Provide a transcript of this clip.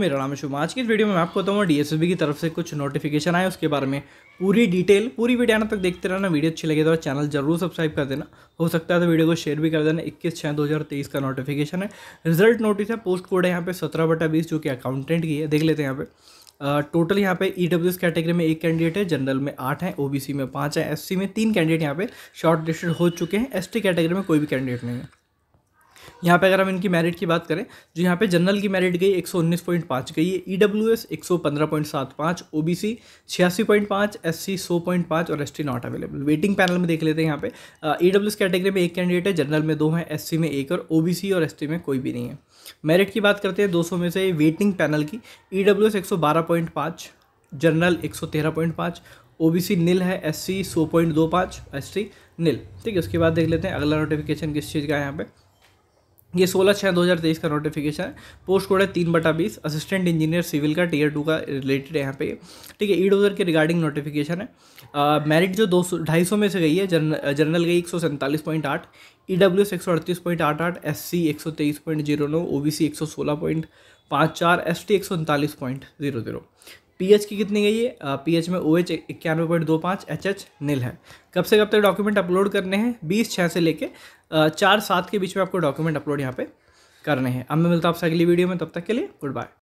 मेरा नाम है शुभ आज की वीडियो में मैं आपको बताऊँगा डीएसएसबी की तरफ से कुछ नोटिफिकेशन आए उसके बारे में पूरी डिटेल पूरी वीडियो आने तक देखते रहना वीडियो अच्छी लगे तो चैनल जरूर सब्सक्राइब कर देना हो सकता है तो वीडियो को शेयर भी कर देना इक्कीस छः दो हज़ार तेईस का नोटिफिकेशन है रिजल्ट नोटिस है पोस्ट कोड है यहाँ पे सत्रह बटा बीस जो कि अकाउंटेंट की है देख लेते हैं यहाँ पे टोटल यहाँ पे ई e कैटेगरी में एक कैंडिडेट है जनरल में आठ है ओबीसी में पाँच है एससी में तीन कैंडिडेट यहाँ पे शॉर्ट लिस्टेड हो चुके हैं एसटी कैटेगरी में कोई भी कैंडिडेट नहीं है यहाँ पे अगर हम इनकी मेरिट की बात करें जो यहाँ पे जनरल की मेरिट गई 119.5 गई है ई डब्ल्यू एस एक सौ पंद्रह पॉइंट सात पाँच ओ बी सी छियासी पॉइंट पाँच एस सी सौ पॉइंट पाँच और S T not available waiting panel में देख लेते हैं यहाँ पे ई डब्ल्यू एस कैटेगरी में एक कैंडिडेट है जनरल में दो हैं एस सी में एक और ओ बी सी और एस टी में कोई भी नहीं है मेरिट की बात करते हैं दो सौ में से वेटिंग पैनल की ई डब्ल्यू एस एक सौ बारह पॉइंट पाँच जनरल एक सौ तेरह पॉइंट पाँच सी नील है एस सी सौ पॉइंट दो पाँच एस टी नील ठीक है उसके बाद देख लेते हैं अगला नोटिफिकेशन किस चीज़ का है यहाँ पर ये सोलह छः दो हज़ार तेईस का नोटिफिकेशन है पोस्ट कोड है तीन बटा बीस असिस्टेंट इंजीनियर सिविल का टीयर टू का रिलेटेड है यहाँ पे ठीक है ई डोजर के रिगार्डिंग नोटिफिकेशन है मेरिट uh, जो दो सौ ढाई सौ में से गई है जन जनरल uh, गई एक सौ सैंतालीस पॉइंट आठ ई डब्ल्यू एस एक सौ अड़तीस पॉइंट आठ आठ एस सी एक सौ तेईस पॉइंट जीरो नौ ओ बी सी एक सौ सोलह पॉइंट पाँच चार एस टी एक सौ उनतालीस पॉइंट जीरो जीरो पीएच की कितनी गई है पीएच में ओ एच इक्यानवे पॉइंट दो पाँच एच एच नील है कब से कब तक डॉक्यूमेंट अपलोड करने हैं बीस छः से लेके चार सात के बीच में आपको डॉक्यूमेंट अपलोड यहाँ पे करने हैं अब मैं मिलता हूँ आपसे अगली वीडियो में तब तक के लिए गुड बाय